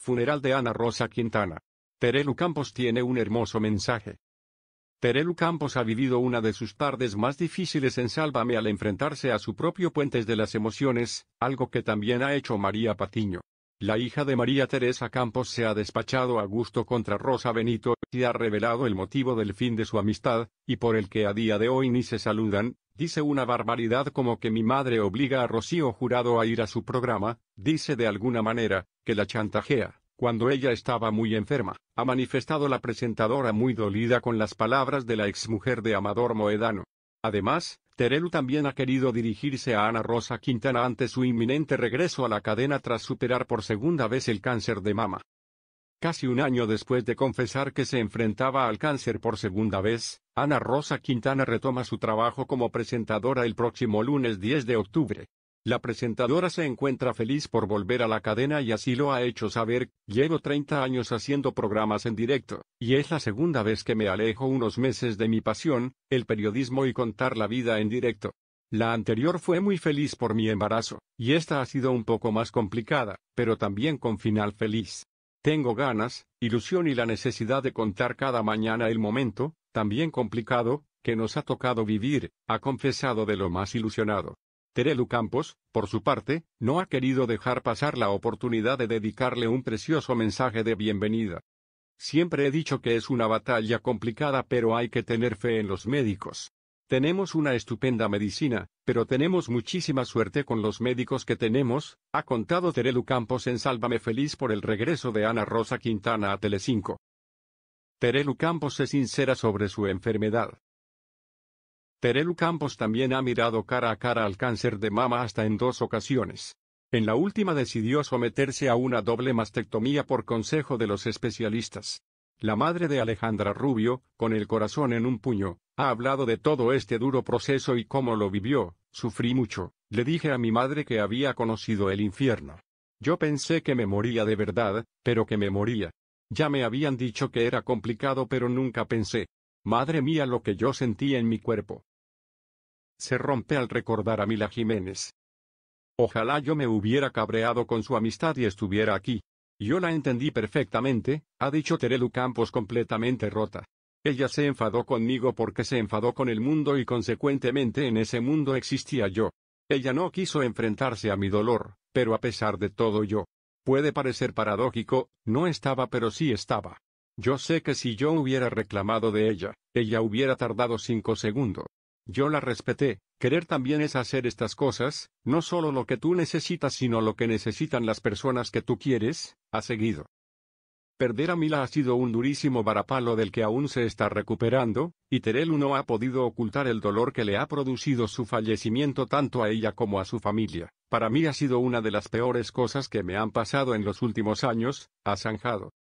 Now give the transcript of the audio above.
Funeral de Ana Rosa Quintana. Terelu Campos tiene un hermoso mensaje. Terelu Campos ha vivido una de sus tardes más difíciles en Sálvame al enfrentarse a su propio puentes de las emociones, algo que también ha hecho María Patiño. La hija de María Teresa Campos se ha despachado a gusto contra Rosa Benito y ha revelado el motivo del fin de su amistad, y por el que a día de hoy ni se saludan, dice una barbaridad como que mi madre obliga a Rocío Jurado a ir a su programa, dice de alguna manera, que la chantajea, cuando ella estaba muy enferma, ha manifestado la presentadora muy dolida con las palabras de la exmujer de Amador Moedano. Además, Terelu también ha querido dirigirse a Ana Rosa Quintana ante su inminente regreso a la cadena tras superar por segunda vez el cáncer de mama. Casi un año después de confesar que se enfrentaba al cáncer por segunda vez, Ana Rosa Quintana retoma su trabajo como presentadora el próximo lunes 10 de octubre. La presentadora se encuentra feliz por volver a la cadena y así lo ha hecho saber, llevo 30 años haciendo programas en directo, y es la segunda vez que me alejo unos meses de mi pasión, el periodismo y contar la vida en directo. La anterior fue muy feliz por mi embarazo, y esta ha sido un poco más complicada, pero también con final feliz. Tengo ganas, ilusión y la necesidad de contar cada mañana el momento, también complicado, que nos ha tocado vivir, ha confesado de lo más ilusionado. Terelu Campos, por su parte, no ha querido dejar pasar la oportunidad de dedicarle un precioso mensaje de bienvenida. Siempre he dicho que es una batalla complicada pero hay que tener fe en los médicos. Tenemos una estupenda medicina, pero tenemos muchísima suerte con los médicos que tenemos, ha contado Terelu Campos en Sálvame Feliz por el regreso de Ana Rosa Quintana a Telecinco. Terelu Campos es sincera sobre su enfermedad. Terelu Campos también ha mirado cara a cara al cáncer de mama hasta en dos ocasiones. En la última decidió someterse a una doble mastectomía por consejo de los especialistas. La madre de Alejandra Rubio, con el corazón en un puño, ha hablado de todo este duro proceso y cómo lo vivió. Sufrí mucho, le dije a mi madre que había conocido el infierno. Yo pensé que me moría de verdad, pero que me moría. Ya me habían dicho que era complicado pero nunca pensé. Madre mía lo que yo sentía en mi cuerpo se rompe al recordar a Mila Jiménez. Ojalá yo me hubiera cabreado con su amistad y estuviera aquí. Yo la entendí perfectamente, ha dicho Terelu Campos completamente rota. Ella se enfadó conmigo porque se enfadó con el mundo y consecuentemente en ese mundo existía yo. Ella no quiso enfrentarse a mi dolor, pero a pesar de todo yo. Puede parecer paradójico, no estaba pero sí estaba. Yo sé que si yo hubiera reclamado de ella, ella hubiera tardado cinco segundos. Yo la respeté, querer también es hacer estas cosas, no solo lo que tú necesitas sino lo que necesitan las personas que tú quieres, ha seguido. Perder a Mila ha sido un durísimo varapalo del que aún se está recuperando, y Terelu no ha podido ocultar el dolor que le ha producido su fallecimiento tanto a ella como a su familia. Para mí ha sido una de las peores cosas que me han pasado en los últimos años, ha zanjado.